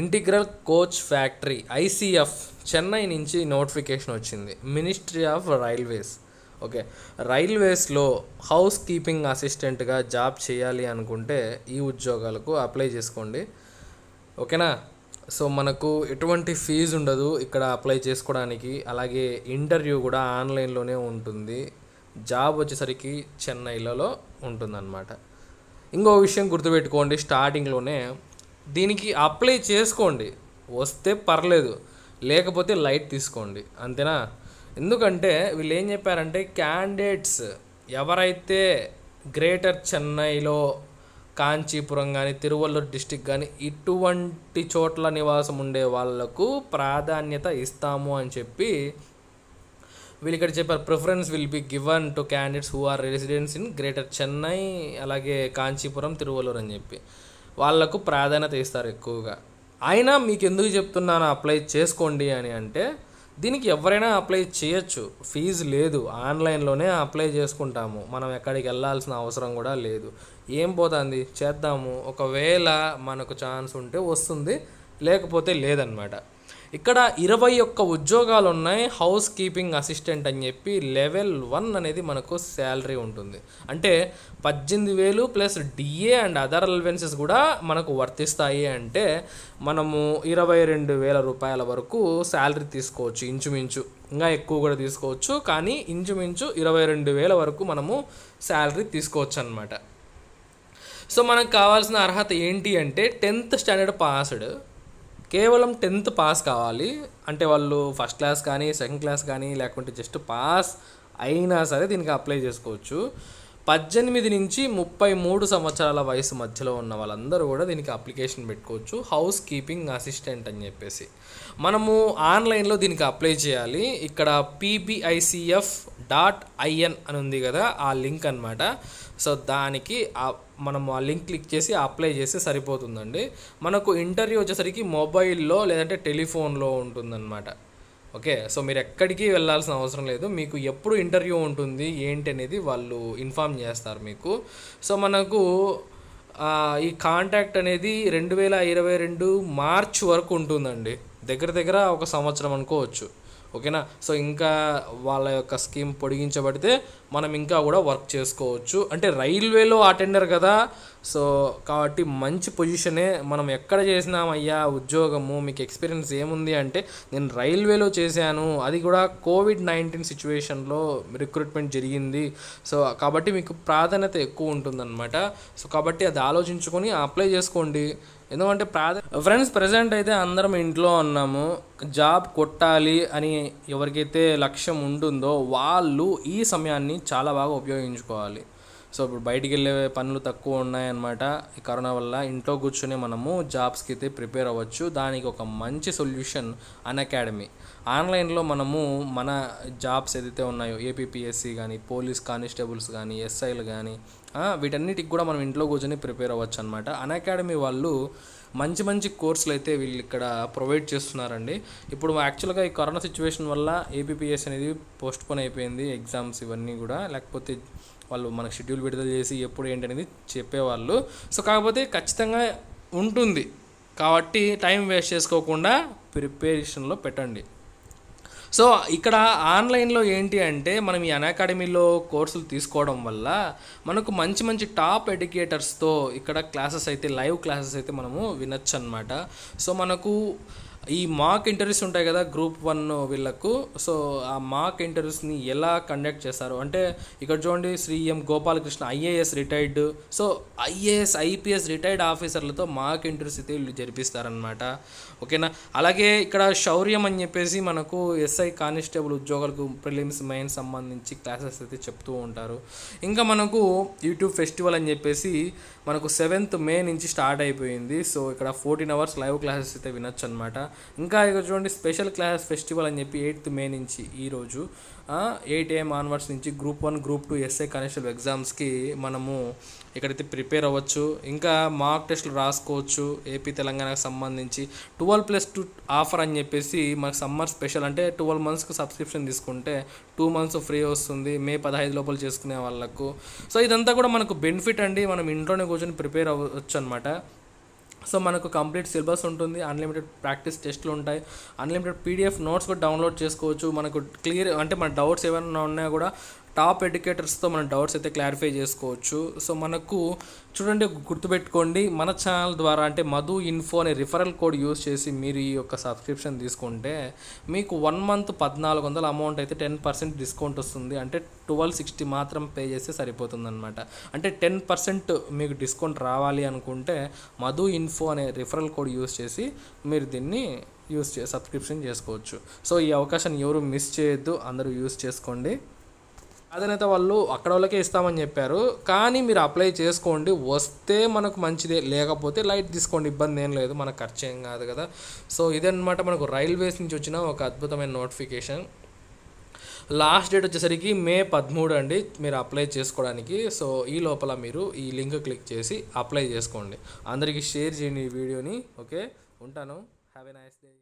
integral coach factory ICF Chennai నుంచి notification వచ్చింది ministry of railways okay రైల్వేస్లో హౌస్ కీపింగ్ అసిస్టెంట్గా జాబ్ చేయాలి అనుకుంటే ఈ ఉద్యోగాలకు అప్లై చేసుకోండి ఓకేనా సో మనకు ఎటువంటి ఫీజు ఉండదు ఇక్కడ అప్లై చేసుకోవడానికి అలాగే ఇంటర్వ్యూ కూడా ఆన్లైన్లోనే ఉంటుంది జాబ్ వచ్చేసరికి చెన్నైలలో ఉంటుందన్నమాట ఇంకో విషయం గుర్తుపెట్టుకోండి స్టార్టింగ్లోనే దీనికి అప్లై చేసుకోండి వస్తే పర్లేదు లేకపోతే లైట్ తీసుకోండి అంతేనా ఎందుకంటే వీళ్ళు ఏం చెప్పారంటే క్యాండిడేట్స్ ఎవరైతే గ్రేటర్ చెన్నైలో కాంచీపురం కానీ తిరువల్లూరు డిస్టిక్ కానీ ఇటువంటి చోట్ల నివాసం ఉండే వాళ్లకు ప్రాధాన్యత ఇస్తాము అని చెప్పి వీళ్ళు ఇక్కడ చెప్పారు preference will be given to candidates who are residence in greater Chennai అలాగే కాంచీపురం తిరువల్లూరు అని చెప్పి వాళ్లకు ప్రాధాన్యత ఇస్తారు ఎక్కువగా అయినా మీకు ఎందుకు చెప్తున్నాను అప్లై చేసుకోండి అని అంటే దీనికి ఎవరైనా అప్లై చేయొచ్చు ఫీజు లేదు ఆన్లైన్లోనే అప్లై చేసుకుంటాము మనం ఎక్కడికి వెళ్ళాల్సిన అవసరం కూడా లేదు ఏం పోతుంది చేద్దాము ఒకవేళ మనకు ఛాన్స్ ఉంటే వస్తుంది లేకపోతే లేదనమాట ఇక్కడ ఇరవై ఒక్క ఉద్యోగాలు ఉన్నాయి హౌస్ కీపింగ్ అసిస్టెంట్ అని చెప్పి లెవెల్ వన్ అనేది మనకు శాలరీ ఉంటుంది అంటే పద్దెనిమిది వేలు plus DA and other allowances కూడా మనకు వర్తిస్తాయి అంటే మనము ఇరవై రెండు వేల రూపాయల వరకు శాలరీ తీసుకోవచ్చు ఇంచుమించు ఇంకా ఎక్కువ కూడా తీసుకోవచ్చు కానీ ఇంచుమించు ఇరవై రెండు వేల వరకు మనము శాలరీ తీసుకోవచ్చు అనమాట సో మనకు కావాల్సిన అర్హత ఏంటి అంటే టెన్త్ స్టాండర్డ్ పాస్డ్ కేవలం టెన్త్ పాస్ కావాలి అంటే వాళ్ళు ఫస్ట్ క్లాస్ కానీ సెకండ్ క్లాస్ కానీ లేకుంటే జస్ట్ పాస్ అయినా సరే దీనికి అప్లై చేసుకోవచ్చు పద్దెనిమిది నుంచి ముప్పై మూడు సంవత్సరాల వయసు మధ్యలో ఉన్న వాళ్ళందరూ కూడా దీనికి అప్లికేషన్ పెట్టుకోవచ్చు హౌస్ కీపింగ్ అసిస్టెంట్ అని చెప్పేసి మనము ఆన్లైన్లో దీనికి అప్లై చేయాలి ఇక్కడ పీబీఐసిఎఫ్ డాట్ ఐఎన్ అని ఉంది కదా ఆ లింక్ అనమాట సో దానికి మనం ఆ లింక్ క్లిక్ చేసి అప్లై చేస్తే సరిపోతుందండి మనకు ఇంటర్వ్యూ వచ్చేసరికి మొబైల్లో లేదంటే టెలిఫోన్లో ఉంటుందన్నమాట ఓకే సో మీరు ఎక్కడికి వెళ్ళాల్సిన అవసరం లేదు మీకు ఎప్పుడు ఇంటర్వ్యూ ఉంటుంది ఏంటి అనేది వాళ్ళు ఇన్ఫామ్ చేస్తారు మీకు సో మనకు ఈ కాంటాక్ట్ అనేది రెండు వేల ఇరవై రెండు మార్చ్ వరకు ఉంటుందండి దగ్గర దగ్గర ఒక సంవత్సరం అనుకోవచ్చు ఓకేనా సో ఇంకా వాళ్ళ యొక్క స్కీమ్ పొడిగించబడితే మనం ఇంకా కూడా వర్క్ చేసుకోవచ్చు అంటే రైల్వేలో అటెండర్ కదా సో కాబట్టి మంచి పొజిషనే మనం ఎక్కడ చేసినామయ్యా ఉద్యోగము మీకు ఎక్స్పీరియన్స్ ఏముంది అంటే నేను రైల్వేలో చేశాను అది కూడా కోవిడ్ నైన్టీన్ సిచ్యువేషన్లో రిక్రూట్మెంట్ జరిగింది సో కాబట్టి మీకు ప్రాధాన్యత ఎక్కువ ఉంటుందన్నమాట సో కాబట్టి అది ఆలోచించుకొని అప్లై చేసుకోండి ఎందుకంటే ప్రాధ ఫ్రెండ్స్ ప్రజెంట్ అయితే అందరం ఇంట్లో ఉన్నాము జాబ్ కొట్టాలి అని ఎవరికైతే లక్ష్యం ఉంటుందో వాళ్ళు ఈ సమయాన్ని చాలా బాగా ఉపయోగించుకోవాలి సో ఇప్పుడు బయటికి వెళ్ళే పనులు తక్కువ ఉన్నాయన్నమాట ఈ కరోనా వల్ల ఇంట్లో కూర్చొని మనము జాబ్స్కి అయితే ప్రిపేర్ అవ్వచ్చు దానికి ఒక మంచి సొల్యూషన్ అన్ అకాడమీ ఆన్లైన్లో మనము మన జాబ్స్ ఏదైతే ఉన్నాయో ఏపీపీఎస్సీ కానీ పోలీస్ కానిస్టేబుల్స్ కానీ ఎస్ఐలు కానీ వీటన్నిటికి కూడా మనం ఇంట్లో కూర్చొని ప్రిపేర్ అవ్వచ్చు అనమాట అకాడమీ వాళ్ళు మంచి మంచి కోర్సులు అయితే వీళ్ళు ఇక్కడ ప్రొవైడ్ చేస్తున్నారండి ఇప్పుడు యాక్చువల్గా ఈ కరోనా సిచ్యువేషన్ వల్ల ఏపీపీఎస్ అనేది పోస్ట్ పోన్ అయిపోయింది ఎగ్జామ్స్ ఇవన్నీ కూడా లేకపోతే వాళ్ళు మనకు షెడ్యూల్ విడుదల చేసి ఎప్పుడు ఏంటి అనేది చెప్పేవాళ్ళు సో కాకపోతే ఖచ్చితంగా ఉంటుంది కాబట్టి టైం వేస్ట్ చేసుకోకుండా ప్రిపరేషన్లో పెట్టండి సో ఇక్కడ ఆన్లైన్లో ఏంటి అంటే మనం ఈ అకాడమీలో కోర్సులు తీసుకోవడం వల్ల మనకు మంచి మంచి టాప్ ఎడ్యుకేటర్స్తో ఇక్కడ క్లాసెస్ అయితే లైవ్ క్లాసెస్ అయితే మనము వినొచ్చు అనమాట సో మనకు ఈ మాక్ ఇంటర్వ్యూస్ ఉంటాయి కదా గ్రూప్ వన్ వీళ్ళకు సో ఆ మాక్ ఇంటర్వ్యూస్ని ఎలా కండక్ట్ చేస్తారు అంటే ఇక్కడ చూడండి Shri M Gopalakrishna IAS retired so IAS IPS retired ఆఫీసర్లతో మాక్ ఇంటర్వ్యూస్ అయితే వీళ్ళు జరిపిస్తారనమాట ఓకేనా అలాగే ఇక్కడ శౌర్యం అని చెప్పేసి మనకు ఎస్ఐ కానిస్టేబుల్ ఉద్యోగులకు ప్రిలిమ్స్ మెయిన్ సంబంధించి క్లాసెస్ అయితే చెప్తూ ఉంటారు ఇంకా మనకు యూట్యూబ్ ఫెస్టివల్ అని చెప్పేసి మనకు సెవెంత్ మే నుంచి స్టార్ట్ అయిపోయింది సో ఇక్కడ ఫోర్టీన్ అవర్స్ లైవ్ క్లాసెస్ అయితే వినొచ్చు అనమాట ఇంకా ఇక చూడండి స్పెషల్ క్లాస్ ఫెస్టివల్ అని చెప్పి ఎయిత్ మే నుంచి ఈరోజు ఎయిట్ ఏఎం ఆన్వర్డ్స్ నుంచి group one group two SA connection ఎగ్జామ్స్కి మనము ఎక్కడైతే ప్రిపేర్ అవ్వచ్చు ఇంకా మార్క్ టెస్ట్లు రాసుకోవచ్చు ఏపీ తెలంగాణకు సంబంధించి ట్వెల్వ్ ప్లస్ టూ ఆఫర్ అని చెప్పేసి మనకు సమ్మర్ స్పెషల్ అంటే ట్వెల్వ్ మంత్స్కి సబ్స్క్రిప్షన్ తీసుకుంటే టూ మంత్స్ ఫ్రీ వస్తుంది మే పదహైదు లోపల చేసుకునే వాళ్ళకు సో ఇదంతా కూడా మనకు బెనిఫిట్ అండి మనం ఇంట్లోనే కూర్చొని ప్రిపేర్ అవ్వచ్చు అనమాట సో మనకు కంప్లీట్ సిలబస్ ఉంటుంది అన్లిమిటెడ్ ప్రాక్టీస్ టెస్ట్లు ఉంటాయి అన్లిమిటెడ్ పీడిఎఫ్ నోట్స్ కూడా డౌన్లోడ్ చేసుకోవచ్చు మనకు క్లియర్ అంటే మన డౌట్స్ ఏమైనా ఉన్నా కూడా టాప్ ఎడ్యుకేటర్స్తో మనం డౌట్స్ అయితే క్లారిఫై చేసుకోవచ్చు సో మనకు చూడండి గుర్తుపెట్టుకోండి మన ఛానల్ ద్వారా అంటే మధు ఇన్ఫో అనే రిఫరల్ కోడ్ యూస్ చేసి మీరు ఈ యొక్క సబ్స్క్రిప్షన్ తీసుకుంటే మీకు వన్ మంత్ పద్నాలుగు వందల అమౌంట్ అయితే టెన్ పర్సెంట్ డిస్కౌంట్ వస్తుంది అంటే ట్వెల్వ్ సిక్స్టీ మాత్రం పే చేస్తే సరిపోతుంది అనమాట అంటే టెన్ పర్సెంట్ మీకు డిస్కౌంట్ రావాలి అనుకుంటే మధు ఇన్ఫో అనే రిఫరల్ కోడ్ యూస్ చేసి మీరు దీన్ని యూస్ చే సబ్స్క్రిప్షన్ చేసుకోవచ్చు సో ఈ అవకాశాన్ని ఎవరు మిస్ చేయొద్దు అందరూ యూస్ చేసుకోండి ప్రాధాన్యత వాళ్ళు అక్కడ వాళ్ళకే ఇస్తామని చెప్పారు కానీ మీరు అప్లై చేసుకోండి వస్తే మనకు మంచిదే లేకపోతే లైట్ తీసుకోండి ఇబ్బంది ఏం లేదు మనకు ఖర్చు ఏం కాదు కదా సో ఇదన్నమాట మనకు రైల్వేస్ నుంచి వచ్చిన ఒక అద్భుతమైన నోటిఫికేషన్ లాస్ట్ డేట్ వచ్చేసరికి మే పదమూడు అండి మీరు అప్లై చేసుకోవడానికి సో ఈ లోపల మీరు ఈ లింక్ క్లిక్ చేసి అప్లై చేసుకోండి అందరికీ షేర్ చేయండి ఈ వీడియోని ఓకే ఉంటాను హ్యావ్ ఎ నైస్ డే